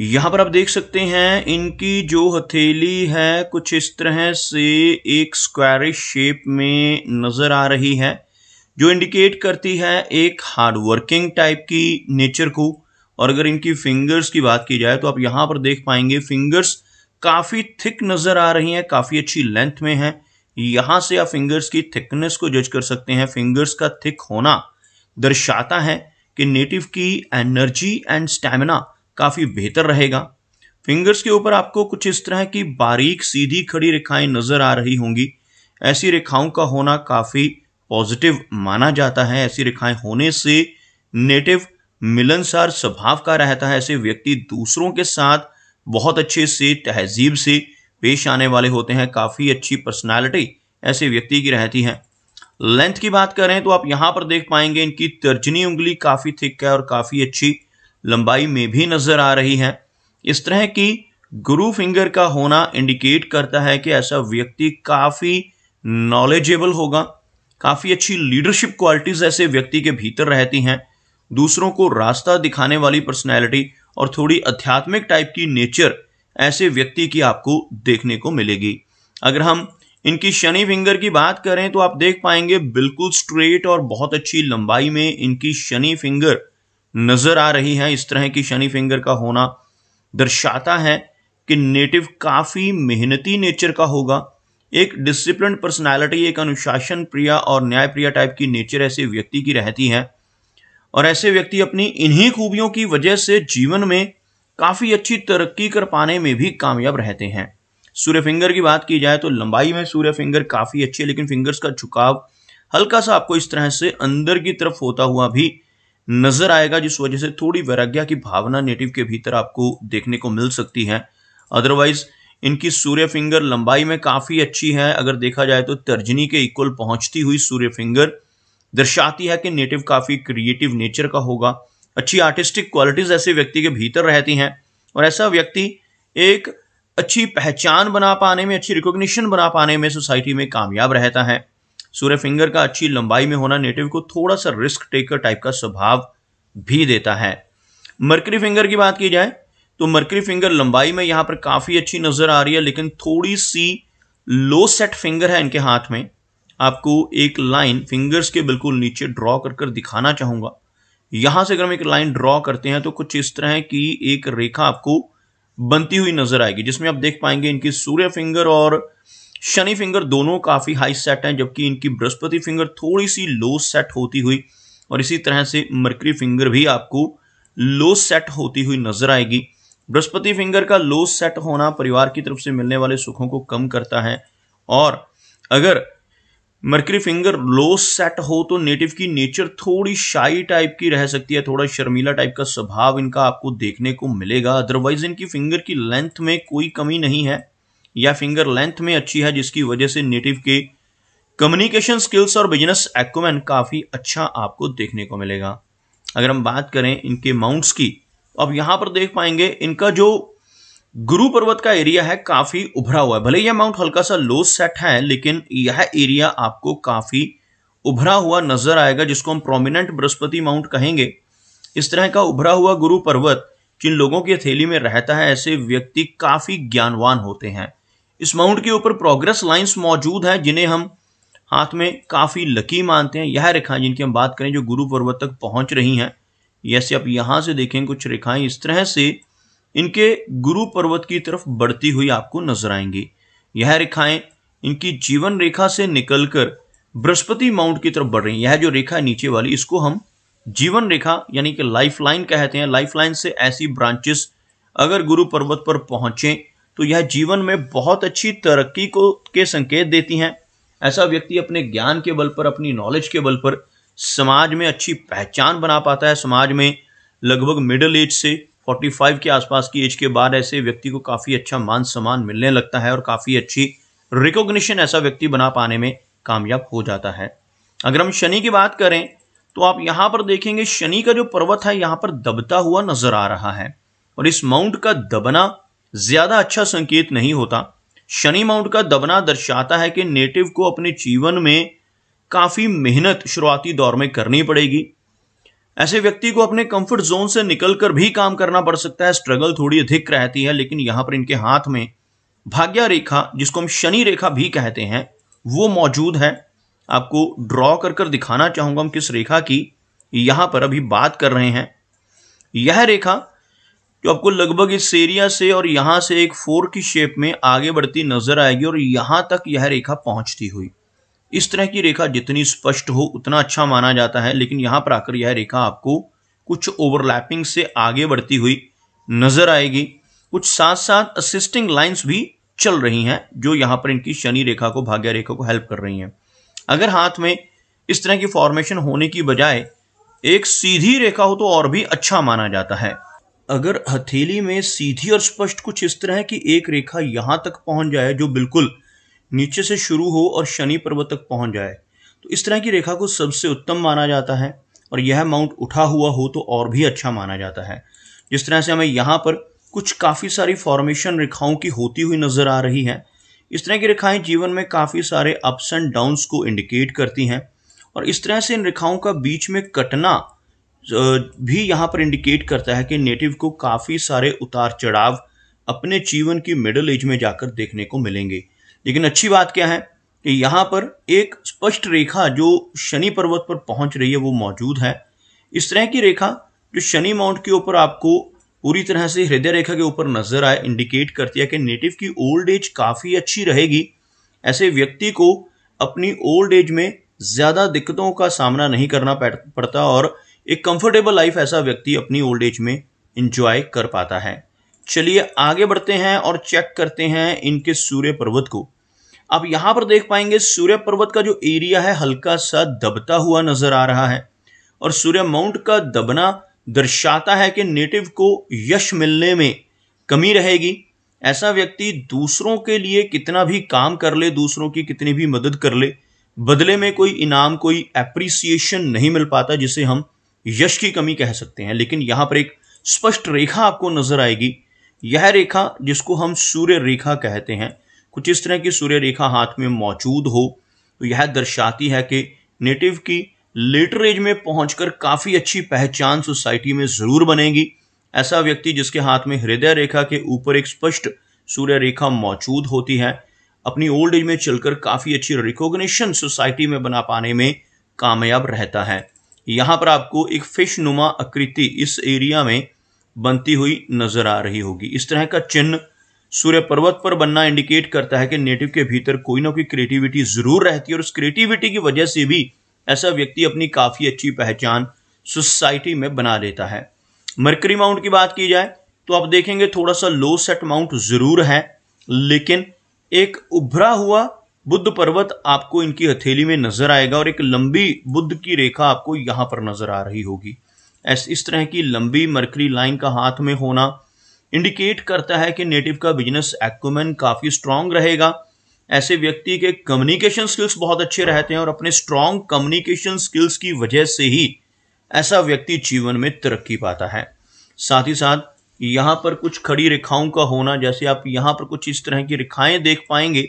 यहां पर आप देख सकते हैं इनकी जो हथेली है कुछ इस तरह से एक स्क्वायरिश शेप में नजर आ रही है जो इंडिकेट करती है एक हार्ड वर्किंग टाइप की नेचर को और अगर इनकी फिंगर्स की बात की जाए तो आप यहां पर देख पाएंगे फिंगर्स काफी थिक नजर आ रही हैं काफी अच्छी लेंथ में हैं यहां से आप फिंगर्स की थिकनेस को जज कर सकते हैं फिंगर्स का थिक होना दर्शाता है कि नेटिव की एनर्जी एंड स्टेमिना काफ़ी बेहतर रहेगा फिंगर्स के ऊपर आपको कुछ इस तरह की बारीक सीधी खड़ी रेखाएं नज़र आ रही होंगी ऐसी रेखाओं का होना काफ़ी पॉजिटिव माना जाता है ऐसी रेखाएं होने से नेटिव मिलनसार स्वभाव का रहता है ऐसे व्यक्ति दूसरों के साथ बहुत अच्छे से तहजीब से पेश आने वाले होते हैं काफ़ी अच्छी पर्सनैलिटी ऐसे व्यक्ति की रहती है लेंथ की बात करें तो आप यहां पर देख पाएंगे इनकी तर्जनी उंगली काफ़ी थिक है और काफ़ी अच्छी लंबाई में भी नजर आ रही है इस तरह की गुरु फिंगर का होना इंडिकेट करता है कि ऐसा व्यक्ति काफ़ी नॉलेजेबल होगा काफ़ी अच्छी लीडरशिप क्वालिटीज़ ऐसे व्यक्ति के भीतर रहती हैं दूसरों को रास्ता दिखाने वाली पर्सनैलिटी और थोड़ी अध्यात्मिक टाइप की नेचर ऐसे व्यक्ति की आपको देखने को मिलेगी अगर हम इनकी शनि फिंगर की बात करें तो आप देख पाएंगे बिल्कुल स्ट्रेट और बहुत अच्छी लंबाई में इनकी शनि फिंगर नज़र आ रही हैं इस तरह की शनि फिंगर का होना दर्शाता है कि नेटिव काफ़ी मेहनती नेचर का होगा एक डिसिप्लिन पर्सनालिटी एक अनुशासन प्रिया और न्याय प्रिया टाइप की नेचर ऐसे व्यक्ति की रहती है और ऐसे व्यक्ति अपनी इन्हीं खूबियों की वजह से जीवन में काफ़ी अच्छी तरक्की कर पाने में भी कामयाब रहते हैं सूर्य फिंगर की बात की जाए तो लंबाई में सूर्य फिंगर काफ़ी अच्छी है लेकिन फिंगर्स का झुकाव हल्का सा आपको इस तरह से अंदर की तरफ होता हुआ भी नजर आएगा जिस वजह से थोड़ी वैराग्या की भावना नेटिव के भीतर आपको देखने को मिल सकती है अदरवाइज इनकी सूर्य फिंगर लंबाई में काफ़ी अच्छी है अगर देखा जाए तो तर्जनी के इक्वल पहुंचती हुई सूर्य फिंगर दर्शाती है कि नेटिव काफ़ी क्रिएटिव नेचर का होगा अच्छी आर्टिस्टिक क्वालिटीज़ ऐसे व्यक्ति के भीतर रहती हैं और ऐसा व्यक्ति एक अच्छी पहचान बना पाने में अच्छी रिकॉग्निशन बना पाने में सोसाइटी में कामयाब रहता है सूर्य फिंगर का अच्छी लंबाई में होना नेटिव को थोड़ा सा रिस्क टेकर टाइप का स्वभाव भी देता है मर्करी फिंगर की बात की जाए तो मर्करी फिंगर लंबाई में यहां पर काफ़ी अच्छी नज़र आ रही है लेकिन थोड़ी सी लो सेट फिंगर है इनके हाथ में आपको एक लाइन फिंगर्स के बिल्कुल नीचे ड्रॉ कर कर दिखाना चाहूंगा यहां से अगर हम एक लाइन ड्रॉ करते हैं तो कुछ इस तरह की एक रेखा आपको बनती हुई नज़र आएगी जिसमें आप देख पाएंगे इनकी सूर्य फिंगर और शनि फिंगर दोनों काफ़ी हाई सेट हैं जबकि इनकी बृहस्पति फिंगर थोड़ी सी लो सेट होती हुई और इसी तरह से मरकरी फिंगर भी आपको लो सेट होती हुई नजर आएगी बृहस्पति फिंगर का लो सेट होना परिवार की तरफ से मिलने वाले सुखों को कम करता है और अगर मर्करी फिंगर लो सेट हो तो नेटिव की नेचर थोड़ी शाई टाइप की रह सकती है थोड़ा शर्मीला टाइप का स्वभाव इनका आपको देखने को मिलेगा अदरवाइज इनकी फिंगर की लेंथ में कोई कमी नहीं है या फिंगर लेंथ में अच्छी है जिसकी वजह से नेटिव के कम्युनिकेशन स्किल्स और बिजनेस एक्यूमेन काफ़ी अच्छा आपको देखने को मिलेगा अगर हम बात करें इनके माउंट्स की अब यहां पर देख पाएंगे इनका जो गुरु पर्वत का एरिया है काफ़ी उभरा हुआ है भले यह माउंट हल्का सा लो सेट है लेकिन यह एरिया आपको काफ़ी उभरा हुआ नजर आएगा जिसको हम प्रोमिनेंट बृहस्पति माउंट कहेंगे इस तरह का उभरा हुआ गुरु पर्वत जिन लोगों की थैली में रहता है ऐसे व्यक्ति काफ़ी ज्ञानवान होते हैं इस माउंट के ऊपर प्रोग्रेस लाइंस मौजूद हैं जिन्हें हम हाथ में काफ़ी लकी मानते हैं यह रेखाएं जिनकी हम बात करें जो गुरु पर्वत तक पहुंच रही हैं जैसे आप यहाँ से देखें कुछ रेखाएं इस तरह से इनके गुरु पर्वत की तरफ बढ़ती हुई आपको नजर आएंगी यह रेखाएं इनकी जीवन रेखा से निकलकर बृहस्पति माउंट की तरफ बढ़ रही हैं यह जो रेखा नीचे वाली इसको हम जीवन रेखा यानी कि लाइफ लाइन कहते हैं लाइफ लाइन से ऐसी ब्रांचेस अगर गुरु पर्वत पर पहुंचे तो यह जीवन में बहुत अच्छी तरक्की को के संकेत देती हैं ऐसा व्यक्ति अपने ज्ञान के बल पर अपनी नॉलेज के बल पर समाज में अच्छी पहचान बना पाता है समाज में लगभग मिडिल एज से 45 के आसपास की एज के बाद ऐसे व्यक्ति को काफ़ी अच्छा मान सम्मान मिलने लगता है और काफ़ी अच्छी रिकोग्निशन ऐसा व्यक्ति बना पाने में कामयाब हो जाता है अगर हम शनि की बात करें तो आप यहाँ पर देखेंगे शनि का जो पर्वत है यहाँ पर दबता हुआ नजर आ रहा है और इस माउंट का दबना ज्यादा अच्छा संकेत नहीं होता शनि माउंट का दबना दर्शाता है कि नेटिव को अपने जीवन में काफ़ी मेहनत शुरुआती दौर में करनी पड़ेगी ऐसे व्यक्ति को अपने कंफर्ट जोन से निकलकर भी काम करना पड़ सकता है स्ट्रगल थोड़ी अधिक रहती है लेकिन यहां पर इनके हाथ में भाग्य रेखा जिसको हम शनि रेखा भी कहते हैं वो मौजूद है आपको ड्रॉ कर कर दिखाना चाहूंगा हम किस रेखा की यहां पर अभी बात कर रहे हैं यह रेखा जो आपको लगभग इस एरिया से और यहाँ से एक फोर की शेप में आगे बढ़ती नजर आएगी और यहाँ तक यह रेखा पहुँचती हुई इस तरह की रेखा जितनी स्पष्ट हो उतना अच्छा माना जाता है लेकिन यहाँ पर आकर यह रेखा आपको कुछ ओवरलैपिंग से आगे बढ़ती हुई नजर आएगी कुछ साथ साथ असिस्टिंग लाइंस भी चल रही हैं जो यहाँ पर इनकी शनि रेखा को भाग्य रेखा को हेल्प कर रही हैं अगर हाथ में इस तरह की फॉर्मेशन होने की बजाय एक सीधी रेखा हो तो और भी अच्छा माना जाता है अगर हथेली में सीधी और स्पष्ट कुछ इस तरह है कि एक रेखा यहाँ तक पहुँच जाए जो बिल्कुल नीचे से शुरू हो और शनि पर्वत तक पहुँच जाए तो इस तरह की रेखा को सबसे उत्तम माना जाता है और यह माउंट उठा हुआ हो तो और भी अच्छा माना जाता है जिस तरह से हमें यहाँ पर कुछ काफ़ी सारी फॉर्मेशन रेखाओं की होती हुई नज़र आ रही है इस तरह की रेखाएं जीवन में काफ़ी सारे अप्स एंड डाउन्स को इंडिकेट करती हैं और इस तरह से इन रेखाओं का बीच में कटना भी यहाँ पर इंडिकेट करता है कि नेटिव को काफ़ी सारे उतार चढ़ाव अपने जीवन की मिडिल एज में जाकर देखने को मिलेंगे लेकिन अच्छी बात क्या है कि यहाँ पर एक स्पष्ट रेखा जो शनि पर्वत पर पहुँच रही है वो मौजूद है इस तरह की रेखा जो शनि माउंट के ऊपर आपको पूरी तरह से हृदय रेखा के ऊपर नजर आए इंडिकेट करती है कि नेटिव की ओल्ड एज काफ़ी अच्छी रहेगी ऐसे व्यक्ति को अपनी ओल्ड एज में ज़्यादा दिक्कतों का सामना नहीं करना पड़ता और एक कंफर्टेबल लाइफ ऐसा व्यक्ति अपनी ओल्ड एज में इंजॉय कर पाता है चलिए आगे बढ़ते हैं और चेक करते हैं इनके सूर्य पर्वत को आप यहां पर देख पाएंगे सूर्य पर्वत का जो एरिया है हल्का सा दबता हुआ नजर आ रहा है और सूर्य माउंट का दबना दर्शाता है कि नेटिव को यश मिलने में कमी रहेगी ऐसा व्यक्ति दूसरों के लिए कितना भी काम कर ले दूसरों की कितनी भी मदद कर ले बदले में कोई इनाम कोई एप्रिसिएशन नहीं मिल पाता जिसे हम यश की कमी कह सकते हैं लेकिन यहाँ पर एक स्पष्ट रेखा आपको नजर आएगी यह रेखा जिसको हम सूर्य रेखा कहते हैं कुछ इस तरह की सूर्य रेखा हाथ में मौजूद हो तो यह दर्शाती है कि नेटिव की लेटर एज में पहुंचकर काफ़ी अच्छी पहचान सोसाइटी में ज़रूर बनेगी ऐसा व्यक्ति जिसके हाथ में हृदय रेखा के ऊपर एक स्पष्ट सूर्य रेखा मौजूद होती है अपनी ओल्ड एज में चलकर काफ़ी अच्छी रिकॉग्निशन सोसाइटी में बना पाने में कामयाब रहता है यहां पर आपको एक फिश नुमा आकृति इस एरिया में बनती हुई नजर आ रही होगी इस तरह का चिन्ह सूर्य पर्वत पर बनना इंडिकेट करता है कि नेटिव के भीतर कोई ना कोई क्रिएटिविटी जरूर रहती है और उस क्रिएटिविटी की वजह से भी ऐसा व्यक्ति अपनी काफी अच्छी पहचान सोसाइटी में बना देता है मरकरी माउंट की बात की जाए तो आप देखेंगे थोड़ा सा लो सेट माउंट जरूर है लेकिन एक उभरा हुआ बुद्ध पर्वत आपको इनकी हथेली में नजर आएगा और एक लंबी बुद्ध की रेखा आपको यहाँ पर नजर आ रही होगी ऐसे इस तरह की लंबी मरकरी लाइन का हाथ में होना इंडिकेट करता है कि नेटिव का बिजनेस एक्मेन काफी स्ट्रांग रहेगा ऐसे व्यक्ति के कम्युनिकेशन स्किल्स बहुत अच्छे रहते हैं और अपने स्ट्रांग कम्युनिकेशन स्किल्स की वजह से ही ऐसा व्यक्ति जीवन में तरक्की पाता है साथ ही साथ यहाँ पर कुछ खड़ी रेखाओं का होना जैसे आप यहाँ पर कुछ इस तरह की रेखाएं देख पाएंगे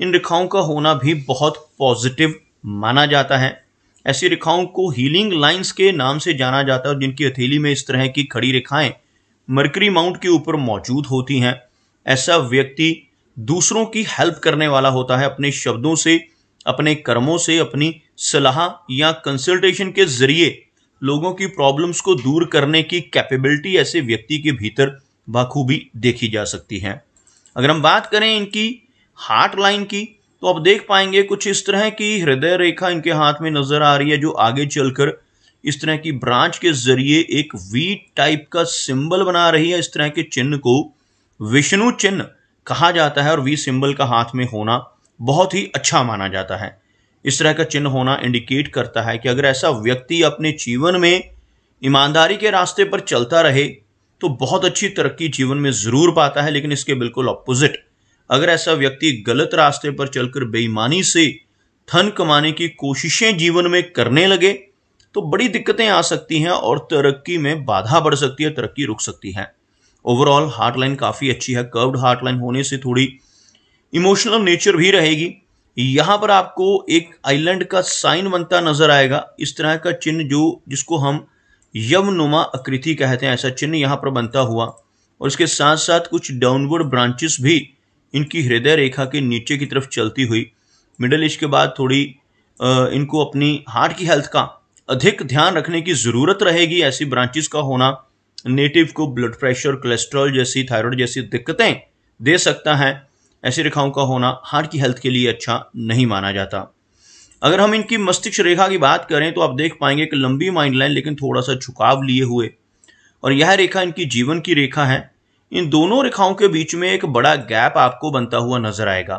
इन रेखाओं का होना भी बहुत पॉजिटिव माना जाता है ऐसी रेखाओं को हीलिंग लाइंस के नाम से जाना जाता है और जिनकी हथेली में इस तरह की खड़ी रेखाएं मरकरी माउंट के ऊपर मौजूद होती हैं ऐसा व्यक्ति दूसरों की हेल्प करने वाला होता है अपने शब्दों से अपने कर्मों से अपनी सलाह या कंसल्टेशन के जरिए लोगों की प्रॉब्लम्स को दूर करने की कैपेबिलिटी ऐसे व्यक्ति के भीतर बाखूबी देखी जा सकती है अगर हम बात करें इनकी हार्ट लाइन की तो आप देख पाएंगे कुछ इस तरह की हृदय रेखा इनके हाथ में नजर आ रही है जो आगे चलकर इस तरह की ब्रांच के जरिए एक वी टाइप का सिंबल बना रही है इस तरह के चिन्ह को विष्णु चिन्ह कहा जाता है और वी सिंबल का हाथ में होना बहुत ही अच्छा माना जाता है इस तरह का चिन्ह होना इंडिकेट करता है कि अगर ऐसा व्यक्ति अपने जीवन में ईमानदारी के रास्ते पर चलता रहे तो बहुत अच्छी तरक्की जीवन में ज़रूर पाता है लेकिन इसके बिल्कुल अपोजिट अगर ऐसा व्यक्ति गलत रास्ते पर चलकर बेईमानी से धन कमाने की कोशिशें जीवन में करने लगे तो बड़ी दिक्कतें आ सकती हैं और तरक्की में बाधा बढ़ सकती है तरक्की रुक सकती है ओवरऑल हार्ट लाइन काफ़ी अच्छी है कर्व्ड हार्ट लाइन होने से थोड़ी इमोशनल नेचर भी रहेगी यहां पर आपको एक आइलैंड का साइन बनता नजर आएगा इस तरह का चिन्ह जो जिसको हम यवनुमा आकृति कहते हैं ऐसा चिन्ह यहाँ पर बनता हुआ और इसके साथ साथ कुछ डाउनवर्ड ब्रांचेस भी इनकी हृदय रेखा के नीचे की तरफ चलती हुई मिडल एज के बाद थोड़ी इनको अपनी हार्ट की हेल्थ का अधिक ध्यान रखने की ज़रूरत रहेगी ऐसी ब्रांचेस का होना नेटिव को ब्लड प्रेशर कोलेस्ट्रॉल जैसी थायराइड जैसी दिक्कतें दे सकता है ऐसी रेखाओं का होना हार्ट की हेल्थ के लिए अच्छा नहीं माना जाता अगर हम इनकी मस्तिष्क रेखा की बात करें तो आप देख पाएंगे कि लंबी माइंड लाइन लेकिन थोड़ा सा झुकाव लिए हुए और यह रेखा इनकी जीवन की रेखा है इन दोनों रेखाओं के बीच में एक बड़ा गैप आपको बनता हुआ नजर आएगा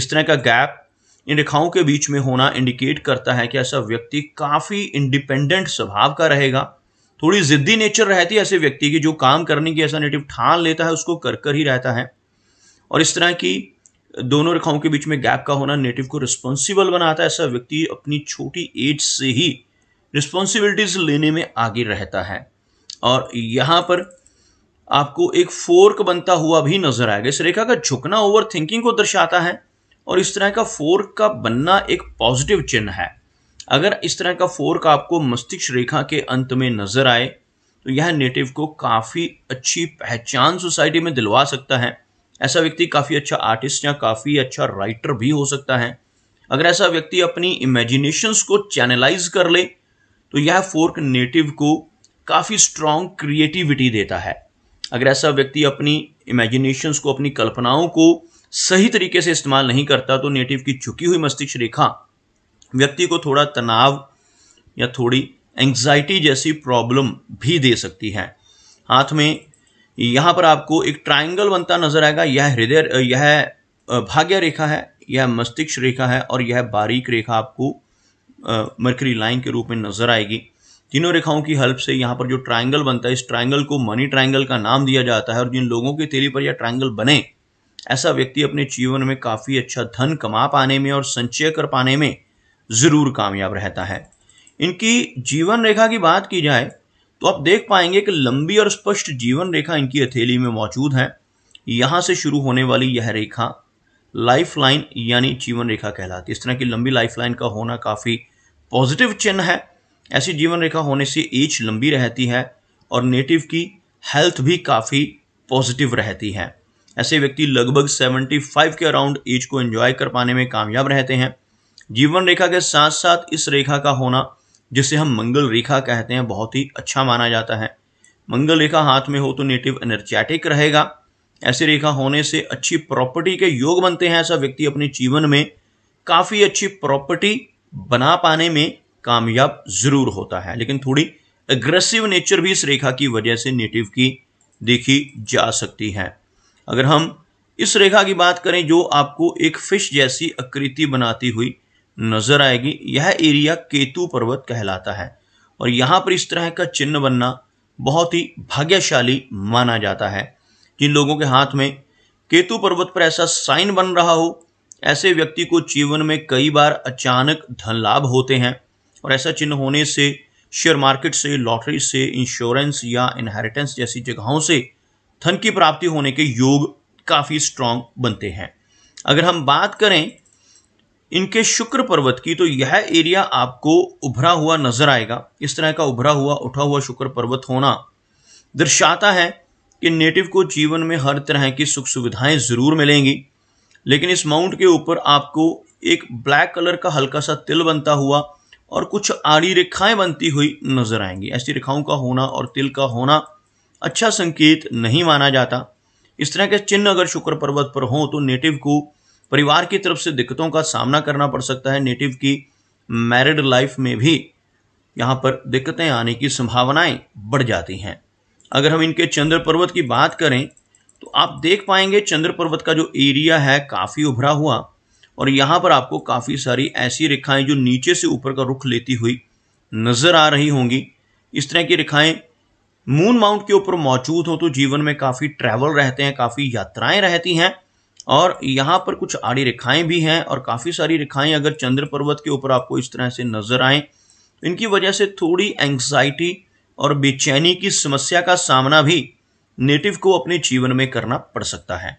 इस तरह का गैप इन रेखाओं के बीच में होना इंडिकेट करता है कि ऐसा व्यक्ति काफ़ी इंडिपेंडेंट स्वभाव का रहेगा थोड़ी ज़िद्दी नेचर रहती है ऐसे व्यक्ति की जो काम करने की ऐसा नेटिव ठान लेता है उसको कर कर ही रहता है और इस तरह की दोनों रेखाओं के बीच में गैप का होना नेटिव को रिस्पॉन्सिबल बनाता है ऐसा व्यक्ति अपनी छोटी एज से ही रिस्पॉन्सिबिलिटीज लेने में आगे रहता है और यहाँ पर आपको एक फोर्क बनता हुआ भी नजर आएगा इस रेखा का झुकना ओवर थिंकिंग को दर्शाता है और इस तरह का फोर्क का बनना एक पॉजिटिव चिन्ह है अगर इस तरह का फोर्क आपको मस्तिष्क रेखा के अंत में नजर आए तो यह नेटिव को काफ़ी अच्छी पहचान सोसाइटी में दिलवा सकता है ऐसा व्यक्ति काफ़ी अच्छा आर्टिस्ट या काफ़ी अच्छा राइटर भी हो सकता है अगर ऐसा व्यक्ति अपनी इमेजिनेशन को चैनलाइज कर ले तो यह फोर्क नेटिव को काफ़ी स्ट्रॉन्ग क्रिएटिविटी देता है अगर ऐसा व्यक्ति अपनी इमेजिनेशंस को अपनी कल्पनाओं को सही तरीके से इस्तेमाल नहीं करता तो नेटिव की झुकी हुई मस्तिष्क रेखा व्यक्ति को थोड़ा तनाव या थोड़ी एंग्जाइटी जैसी प्रॉब्लम भी दे सकती है हाथ में यहाँ पर आपको एक ट्राइंगल बनता नजर आएगा यह हृदय यह भाग्य रेखा है यह मस्तिष्क रेखा है और यह बारीक रेखा आपको मरकरी लाइन के रूप में नजर आएगी तीनों रेखाओं की हेल्प से यहाँ पर जो ट्रायंगल बनता है इस ट्रायंगल को मनी ट्रायंगल का नाम दिया जाता है और जिन लोगों के तेली पर यह ट्रायंगल बने ऐसा व्यक्ति अपने जीवन में काफ़ी अच्छा धन कमा पाने में और संचय कर पाने में ज़रूर कामयाब रहता है इनकी जीवन रेखा की बात की जाए तो आप देख पाएंगे कि लंबी और स्पष्ट जीवन रेखा इनकी हथेली में मौजूद है यहाँ से शुरू होने वाली यह रेखा लाइफ लाइन यानी जीवन रेखा कहलाती है इस तरह की लंबी लाइफ लाइन का होना काफ़ी पॉजिटिव चिन्ह है ऐसी जीवन रेखा होने से एज लंबी रहती है और नेटिव की हेल्थ भी काफ़ी पॉजिटिव रहती है ऐसे व्यक्ति लगभग 75 के अराउंड एज को एंजॉय कर पाने में कामयाब रहते हैं जीवन रेखा के साथ साथ इस रेखा का होना जिसे हम मंगल रेखा कहते हैं बहुत ही अच्छा माना जाता है मंगल रेखा हाथ में हो तो नेटिव एनर्जेटिक रहेगा ऐसी रेखा होने से अच्छी प्रॉपर्टी के योग बनते हैं ऐसा व्यक्ति अपने जीवन में काफ़ी अच्छी प्रॉपर्टी बना पाने में कामयाब ज़रूर होता है लेकिन थोड़ी एग्रेसिव नेचर भी इस रेखा की वजह से नेटिव की देखी जा सकती है अगर हम इस रेखा की बात करें जो आपको एक फिश जैसी आकृति बनाती हुई नजर आएगी यह एरिया केतु पर्वत कहलाता है और यहाँ पर इस तरह का चिन्ह बनना बहुत ही भाग्यशाली माना जाता है जिन लोगों के हाथ में केतु पर्वत पर ऐसा साइन बन रहा हो ऐसे व्यक्ति को जीवन में कई बार अचानक धन लाभ होते हैं और ऐसा चिन्ह होने से शेयर मार्केट से लॉटरी से इंश्योरेंस या इनहेरिटेंस जैसी जगहों से धन की प्राप्ति होने के योग काफ़ी स्ट्रांग बनते हैं अगर हम बात करें इनके शुक्र पर्वत की तो यह एरिया आपको उभरा हुआ नजर आएगा इस तरह का उभरा हुआ उठा हुआ शुक्र पर्वत होना दर्शाता है कि नेटिव को जीवन में हर तरह की सुख सुविधाएं ज़रूर मिलेंगी लेकिन इस माउंट के ऊपर आपको एक ब्लैक कलर का हल्का सा तिल बनता हुआ और कुछ आड़ी रेखाएं बनती हुई नजर आएंगी ऐसी रेखाओं का होना और तिल का होना अच्छा संकेत नहीं माना जाता इस तरह के चिन्ह अगर शुक्र पर्वत पर हों तो नेटिव को परिवार की तरफ से दिक्कतों का सामना करना पड़ सकता है नेटिव की मैरिड लाइफ में भी यहाँ पर दिक्कतें आने की संभावनाएं बढ़ जाती हैं अगर हम इनके चंद्र पर्वत की बात करें तो आप देख पाएंगे चंद्र पर्वत का जो एरिया है काफ़ी उभरा हुआ और यहाँ पर आपको काफ़ी सारी ऐसी रेखाएं जो नीचे से ऊपर का रुख लेती हुई नज़र आ रही होंगी इस तरह की रेखाएं मून माउंट के ऊपर मौजूद हो तो जीवन में काफ़ी ट्रैवल रहते हैं काफ़ी यात्राएं रहती हैं और यहाँ पर कुछ आड़ी रेखाएं भी हैं और काफ़ी सारी रेखाएं अगर चंद्र पर्वत के ऊपर आपको इस तरह से नज़र आएँ तो इनकी वजह से थोड़ी एंग्जाइटी और बेचैनी की समस्या का सामना भी नेटिव को अपने जीवन में करना पड़ सकता है